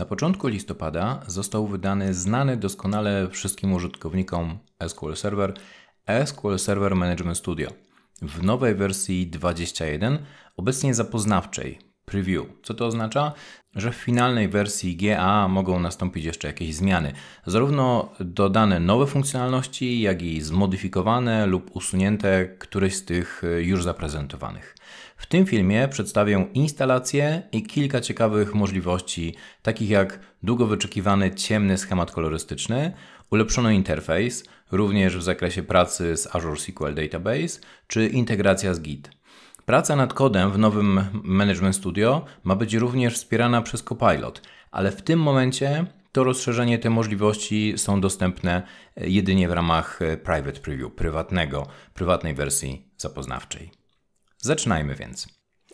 Na początku listopada został wydany znany doskonale wszystkim użytkownikom SQL Server SQL Server Management Studio w nowej wersji 21, obecnie zapoznawczej, preview. Co to oznacza? Że w finalnej wersji GA mogą nastąpić jeszcze jakieś zmiany. Zarówno dodane nowe funkcjonalności, jak i zmodyfikowane lub usunięte któreś z tych e, już zaprezentowanych. W tym filmie przedstawię instalację i kilka ciekawych możliwości, takich jak długo wyczekiwany ciemny schemat kolorystyczny, ulepszony interfejs, również w zakresie pracy z Azure SQL Database, czy integracja z Git. Praca nad kodem w nowym Management Studio ma być również wspierana przez Copilot, ale w tym momencie to rozszerzenie, te możliwości są dostępne e, jedynie w ramach e, Private Preview, prywatnego, prywatnej wersji zapoznawczej. Zaczynajmy więc.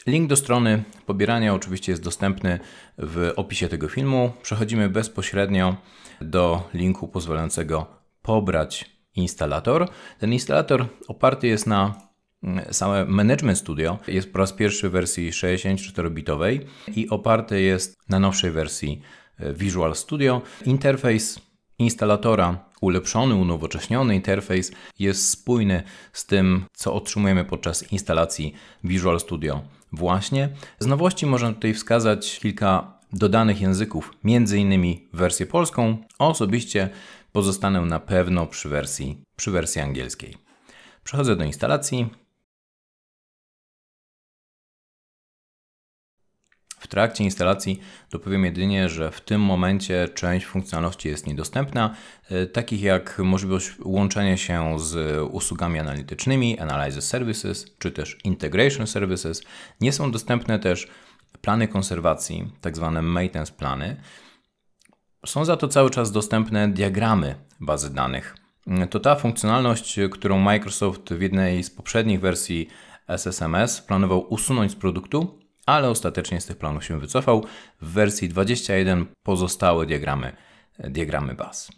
Link do strony pobierania oczywiście jest dostępny w opisie tego filmu. Przechodzimy bezpośrednio do linku pozwalającego pobrać instalator. Ten instalator oparty jest na mm, same Management Studio jest po raz pierwszy w wersji 64-bitowej i oparty jest na nowszej wersji e, Visual Studio. Interfejs instalatora ulepszony, unowocześniony interfejs jest spójny z tym, co otrzymujemy podczas instalacji Visual Studio. Właśnie z nowości można tutaj wskazać kilka dodanych języków, m.in. wersję polską, a osobiście pozostanę na pewno przy wersji, przy wersji angielskiej. Przechodzę do instalacji. W trakcie instalacji dopowiem jedynie, że w tym momencie część funkcjonalności jest niedostępna, e, takich jak możliwość łączenia się z usługami analitycznymi, Analysis Services czy też Integration Services. Nie są dostępne też plany konserwacji, tak zwane maintenance plany. Są za to cały czas dostępne diagramy bazy danych. Mm, to ta funkcjonalność, którą Microsoft w jednej z poprzednich wersji SSMS planował usunąć z produktu, ale ostatecznie z tych planów się wycofał. W wersji 21 pozostałe diagramy, diagramy baz.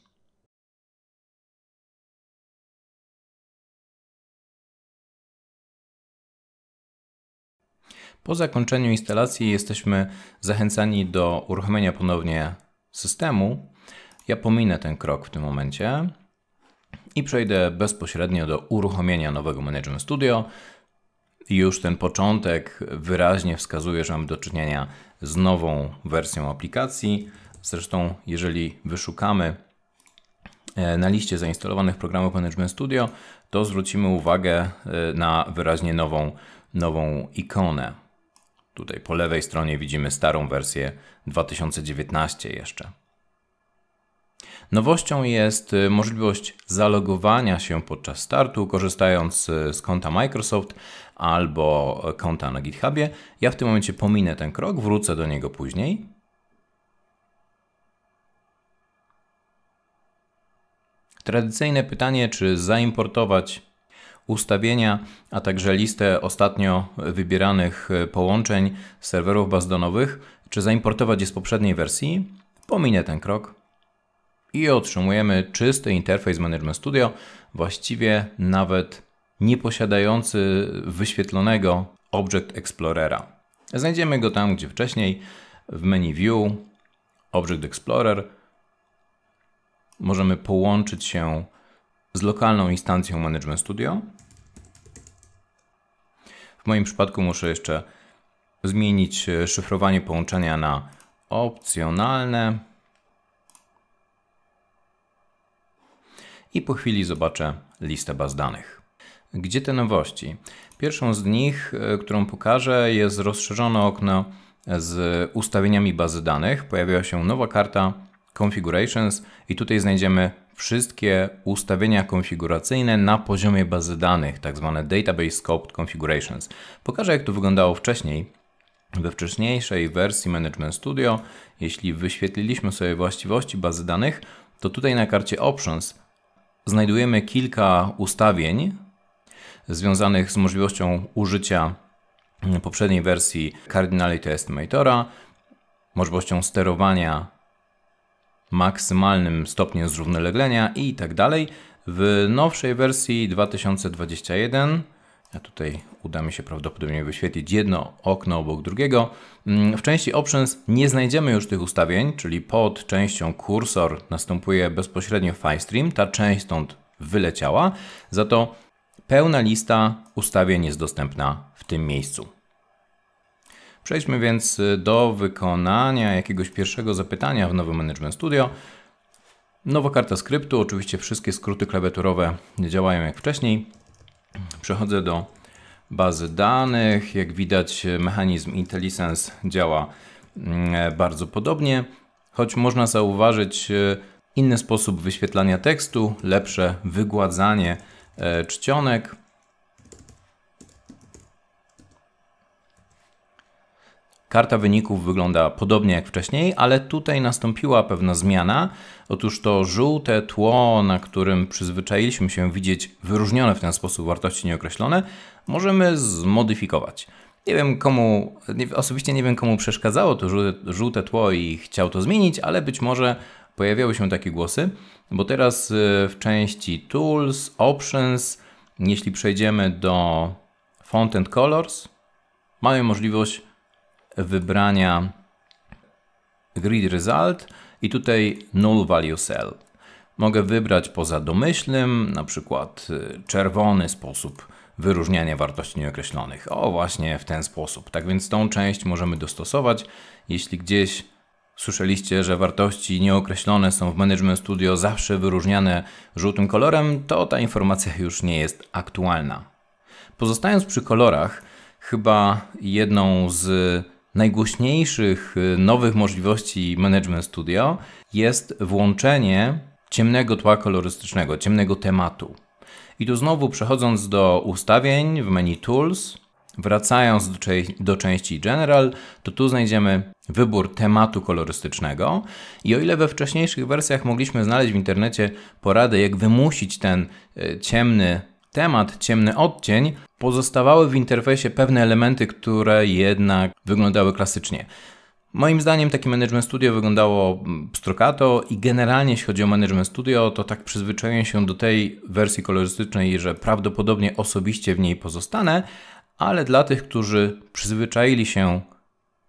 Po zakończeniu instalacji jesteśmy zachęcani do uruchomienia ponownie systemu. Ja pominę ten krok w tym momencie i przejdę bezpośrednio do uruchomienia nowego Management Studio już ten początek wyraźnie wskazuje, że mamy do czynienia z nową wersją aplikacji. Zresztą, jeżeli wyszukamy e, na liście zainstalowanych programów Management Studio, to zwrócimy uwagę e, na wyraźnie nową, nową ikonę. Tutaj po lewej stronie widzimy starą wersję 2019 jeszcze. Nowością jest e, możliwość zalogowania się podczas startu, korzystając z konta Microsoft, albo konta na GitHubie. Ja w tym momencie pominę ten krok, wrócę do niego później. Tradycyjne pytanie, czy zaimportować ustawienia, a także listę ostatnio wybieranych e, połączeń serwerów bazdonowych, czy zaimportować je z poprzedniej wersji. Pominę ten krok i otrzymujemy czysty interfejs Management Studio, właściwie nawet nieposiadający wyświetlonego Object Explorera. Znajdziemy go tam, gdzie wcześniej, w menu View, Object Explorer. Możemy połączyć się z lokalną instancją Management Studio. W moim przypadku muszę jeszcze zmienić e, szyfrowanie połączenia na opcjonalne. I po chwili zobaczę listę baz danych. Gdzie te nowości? Pierwszą z nich, e, którą pokażę, jest rozszerzone okno z ustawieniami bazy danych. Pojawiła się nowa karta Configurations i tutaj znajdziemy wszystkie ustawienia konfiguracyjne na poziomie bazy danych, tak zwane Database Scoped Configurations. Pokażę jak to wyglądało wcześniej. We wcześniejszej wersji Management Studio, jeśli wyświetliliśmy sobie właściwości bazy danych, to tutaj na karcie Options znajdujemy kilka ustawień, związanych z możliwością użycia mm, poprzedniej wersji Cardinality Estimatora, możliwością sterowania maksymalnym stopniem zrównoleglenia i tak dalej. W nowszej wersji 2021 a tutaj uda mi się prawdopodobnie wyświetlić jedno okno obok drugiego. Mm, w części Options nie znajdziemy już tych ustawień, czyli pod częścią kursor następuje bezpośrednio Firestream, Ta część stąd wyleciała. Za to Pełna lista ustawień jest dostępna w tym miejscu. Przejdźmy więc y, do wykonania jakiegoś pierwszego zapytania w nowym Management Studio. Nowa karta skryptu, oczywiście wszystkie skróty klawiaturowe działają jak wcześniej. Przechodzę do bazy danych. Jak widać y, mechanizm IntelliSense działa mm, e, bardzo podobnie, choć można zauważyć y, inny sposób wyświetlania tekstu, lepsze wygładzanie E, czcionek. Karta wyników wygląda podobnie jak wcześniej, ale tutaj nastąpiła pewna zmiana. Otóż to żółte tło, na którym przyzwyczailiśmy się widzieć wyróżnione w ten sposób wartości nieokreślone, możemy zmodyfikować. Nie wiem komu, osobiście nie wiem komu przeszkadzało to żółte, żółte tło i chciał to zmienić, ale być może pojawiały się takie głosy, bo teraz y, w części Tools, Options, jeśli przejdziemy do Font and Colors, mamy możliwość wybrania Grid Result i tutaj Null Value Cell. Mogę wybrać poza domyślnym, na przykład y, czerwony sposób wyróżniania wartości nieokreślonych. O, właśnie w ten sposób. Tak więc tą część możemy dostosować. Jeśli gdzieś Słyszeliście, że wartości nieokreślone są w Management Studio zawsze wyróżniane żółtym kolorem, to ta informacja już nie jest aktualna. Pozostając przy kolorach, chyba jedną z najgłośniejszych y, nowych możliwości Management Studio jest włączenie ciemnego tła kolorystycznego, ciemnego tematu. I tu znowu przechodząc do ustawień w menu Tools, Wracając do, cze- do części General, to tu znajdziemy wybór tematu kolorystycznego i o ile we wcześniejszych wersjach mogliśmy znaleźć w internecie porady, jak wymusić ten e, ciemny temat, ciemny odcień, pozostawały w interfejsie pewne elementy, które jednak wyglądały klasycznie. Moim zdaniem taki Management Studio wyglądało mm, pstrokato i generalnie jeśli chodzi o Management Studio, to tak przyzwyczaję się do tej wersji kolorystycznej, że prawdopodobnie osobiście w niej pozostanę, ale dla tych, którzy przyzwyczaili się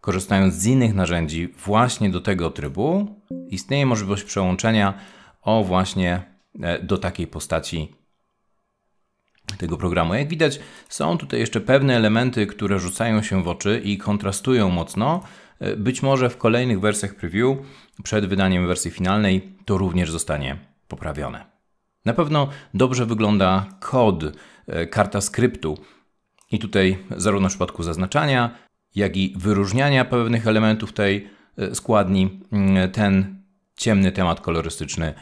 korzystając z innych narzędzi właśnie do tego trybu, istnieje możliwość przełączenia o właśnie e, do takiej postaci tego programu. Jak widać, są tutaj jeszcze pewne elementy, które rzucają się w oczy i kontrastują mocno. E, być może w kolejnych wersjach preview, przed wydaniem wersji finalnej, to również zostanie poprawione. Na pewno dobrze wygląda kod, e, karta skryptu, i tutaj zarówno w przypadku zaznaczania, jak i wyróżniania pewnych elementów tej e, składni, mm, ten ciemny temat kolorystyczny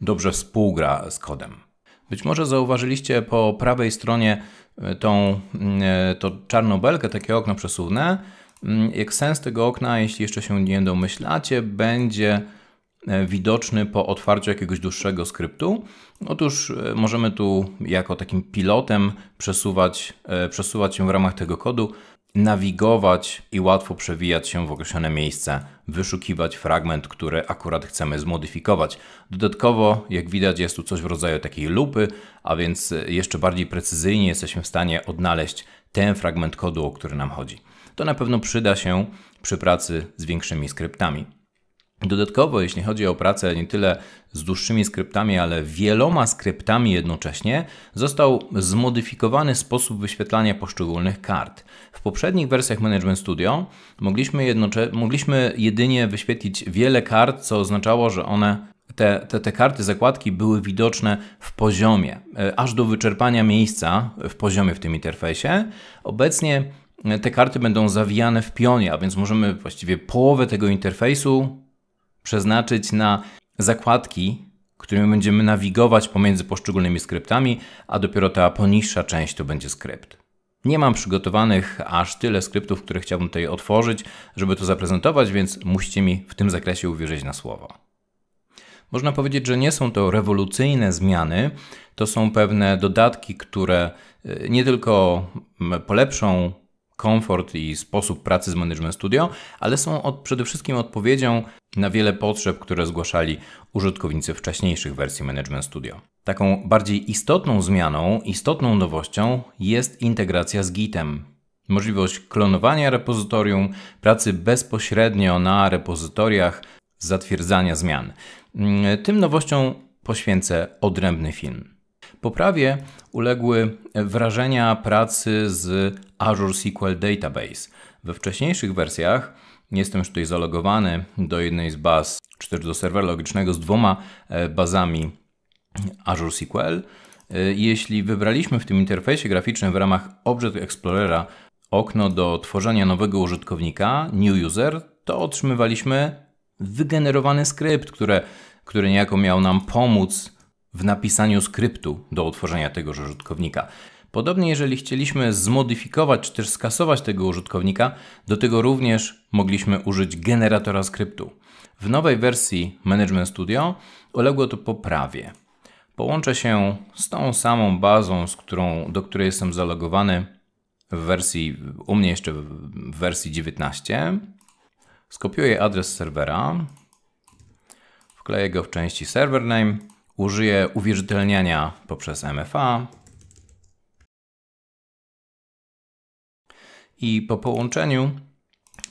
dobrze współgra z kodem. Być może zauważyliście po prawej stronie e, tą, mm, e, to czarną belkę, takie okno przesuwne. Mm, jak sens tego okna, jeśli jeszcze się nie domyślacie, będzie E, widoczny po otwarciu jakiegoś dłuższego skryptu. Otóż e, możemy tu jako takim pilotem przesuwać, e, przesuwać się w ramach tego kodu, nawigować i łatwo przewijać się w określone miejsce, wyszukiwać fragment, który akurat chcemy zmodyfikować. Dodatkowo, jak widać, jest tu coś w rodzaju takiej lupy, a więc jeszcze bardziej precyzyjnie jesteśmy w stanie odnaleźć ten fragment kodu, o który nam chodzi. To na pewno przyda się przy pracy z większymi skryptami. Dodatkowo, jeśli chodzi o pracę nie tyle z dłuższymi skryptami, ale wieloma skryptami jednocześnie, został zmodyfikowany sposób wyświetlania poszczególnych kart. W poprzednich wersjach Management Studio mogliśmy, mogliśmy jedynie wyświetlić wiele kart, co oznaczało, że one te, te, te, karty, zakładki były widoczne w poziomie, e, aż do wyczerpania miejsca w poziomie w tym interfejsie. Obecnie e, te karty będą zawijane w pionie, a więc możemy właściwie połowę tego interfejsu przeznaczyć na zakładki, którymi będziemy nawigować pomiędzy poszczególnymi skryptami, a dopiero ta poniższa część to będzie skrypt. Nie mam przygotowanych aż tyle skryptów, które chciałbym tutaj otworzyć, żeby to zaprezentować, więc musicie mi w tym zakresie uwierzyć na słowo. Można powiedzieć, że nie są to rewolucyjne zmiany, to są pewne dodatki, które y, nie tylko polepszą komfort i sposób pracy z Management Studio, ale są od, przede wszystkim odpowiedzią na wiele potrzeb, które zgłaszali użytkownicy wcześniejszych wersji Management Studio. Taką bardziej istotną zmianą, istotną nowością jest integracja z Gitem. Możliwość klonowania repozytorium, pracy bezpośrednio na repozytoriach, zatwierdzania zmian. Mm, tym nowością poświęcę odrębny film. Poprawie uległy wrażenia pracy z Azure SQL Database. We wcześniejszych wersjach jestem już tutaj zalogowany do jednej z baz, czy też do serwera logicznego z dwoma e, bazami Azure SQL. E, jeśli wybraliśmy w tym interfejsie graficznym w ramach Object Explorera okno do tworzenia nowego użytkownika, new user, to otrzymywaliśmy wygenerowany skrypt, który, który niejako miał nam pomóc w napisaniu skryptu do utworzenia tegoż użytkownika. Podobnie, jeżeli chcieliśmy zmodyfikować czy też skasować tego użytkownika, do tego również mogliśmy użyć generatora skryptu. W nowej wersji Management Studio uległo to poprawie. Połączę się z tą samą bazą, z którą, do której jestem zalogowany w wersji, u mnie jeszcze w wersji 19. Skopiuję adres serwera, wkleję go w części server name Użyję uwierzytelniania poprzez MFA. I po połączeniu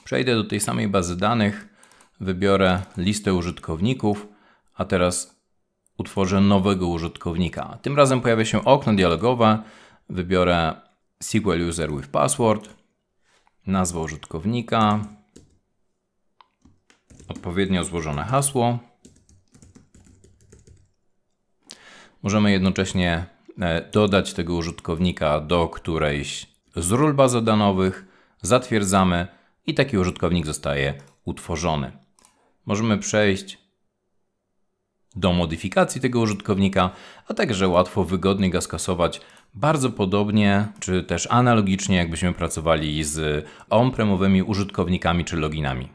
przejdę do tej samej bazy danych, wybiorę listę użytkowników, a teraz utworzę nowego użytkownika. Tym razem pojawia się okno dialogowe, wybiorę SQL User with Password, nazwę użytkownika, odpowiednio złożone hasło. Możemy jednocześnie e, dodać tego użytkownika do którejś z ról bazodanowych, zatwierdzamy i taki użytkownik zostaje utworzony. Możemy przejść do modyfikacji tego użytkownika, a także łatwo, wygodnie go skasować bardzo podobnie, czy też analogicznie, jakbyśmy pracowali z on-premowymi użytkownikami czy loginami.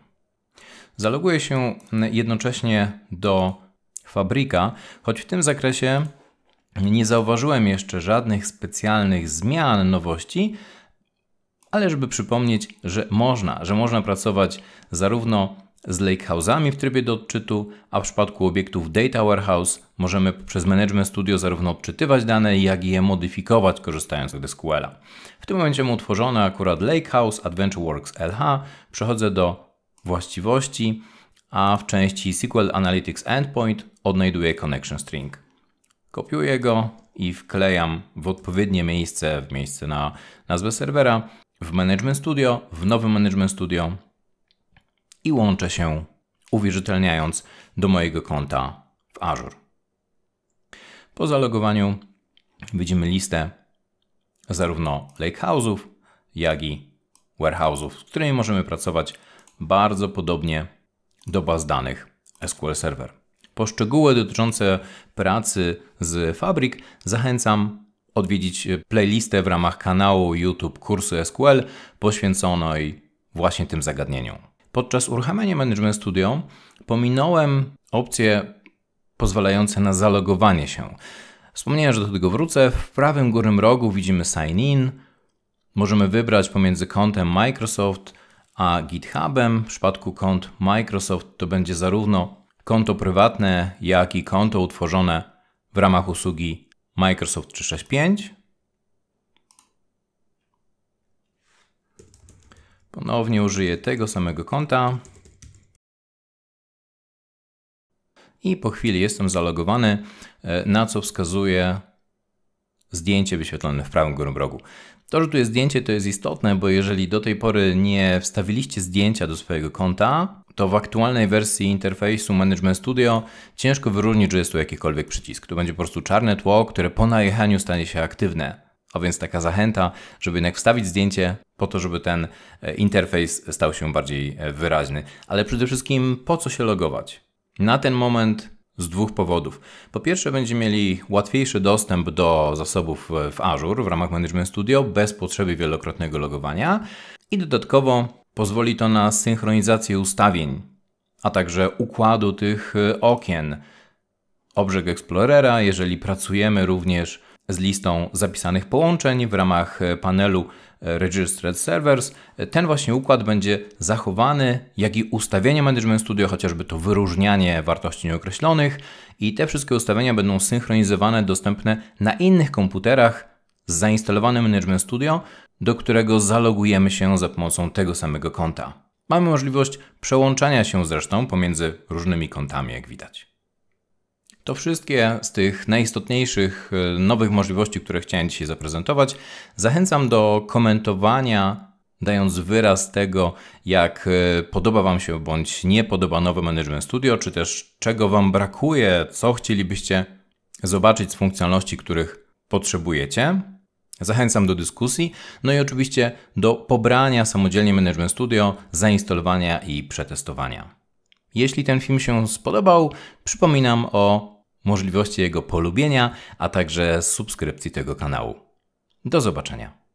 Zaloguję się e, jednocześnie do fabryka, choć w tym zakresie nie zauważyłem jeszcze żadnych specjalnych zmian, nowości, ale żeby przypomnieć, że można, że można pracować zarówno z lakehouse'ami w trybie do odczytu, a w przypadku obiektów Data Warehouse możemy przez Management Studio zarówno odczytywać dane, jak i je modyfikować korzystając z SQL'a. W tym momencie mam akurat Lakehouse AdventureWorks LH. Przechodzę do właściwości, a w części SQL Analytics Endpoint odnajduję Connection String kopiuję go i wklejam w odpowiednie miejsce, w miejsce na nazwę serwera, w Management Studio, w nowym Management Studio i łączę się uwierzytelniając do mojego konta w Azure. Po zalogowaniu widzimy listę zarówno lakehouse'ów, jak i warehouse'ów, z którymi możemy pracować bardzo podobnie do baz danych SQL Server. Po szczegóły dotyczące pracy z fabryk zachęcam odwiedzić playlistę w ramach kanału YouTube kursu SQL poświęconej właśnie tym zagadnieniom. Podczas uruchamiania Management Studio pominąłem opcje pozwalające na zalogowanie się. Wspomniałem, że do tego wrócę. W prawym górnym rogu widzimy Sign In. Możemy wybrać pomiędzy kontem Microsoft a GitHubem. W przypadku kont Microsoft to będzie zarówno konto prywatne, jak i konto utworzone w ramach usługi Microsoft 365. Ponownie użyję tego samego konta. I po chwili jestem zalogowany, e, na co wskazuje zdjęcie wyświetlone w prawym górnym rogu. To, że tu jest zdjęcie, to jest istotne, bo jeżeli do tej pory nie wstawiliście zdjęcia do swojego konta, to w aktualnej wersji interfejsu Management Studio ciężko wyróżnić, że jest tu jakikolwiek przycisk. Tu będzie po prostu czarne tło, które po najechaniu stanie się aktywne. A więc taka zachęta, żeby jednak wstawić zdjęcie po to, żeby ten e, interfejs stał się bardziej e, wyraźny. Ale przede wszystkim po co się logować? Na ten moment z dwóch powodów. Po pierwsze, będziemy mieli łatwiejszy dostęp do zasobów e, w Azure w ramach Management Studio bez potrzeby wielokrotnego logowania. I dodatkowo Pozwoli to na synchronizację ustawień, a także układu tych y, okien. Obrzeg Explorera, jeżeli pracujemy również z listą zapisanych połączeń w ramach y, panelu y, Registered Servers, ten właśnie układ będzie zachowany, jak i ustawienia Management Studio, chociażby to wyróżnianie wartości nieokreślonych i te wszystkie ustawienia będą synchronizowane, dostępne na innych komputerach z zainstalowanym Management Studio, do którego zalogujemy się za pomocą tego samego konta. Mamy możliwość przełączania się zresztą pomiędzy różnymi kontami, jak widać. To wszystkie z tych najistotniejszych e, nowych możliwości, które chciałem dzisiaj zaprezentować. Zachęcam do komentowania, dając wyraz tego, jak e, podoba Wam się bądź nie podoba nowe Management Studio, czy też czego Wam brakuje, co chcielibyście zobaczyć z funkcjonalności, których potrzebujecie. Zachęcam do dyskusji, no i oczywiście do pobrania samodzielnie Management Studio, zainstalowania i przetestowania. Jeśli ten film się spodobał, przypominam o możliwości jego polubienia, a także subskrypcji tego kanału. Do zobaczenia.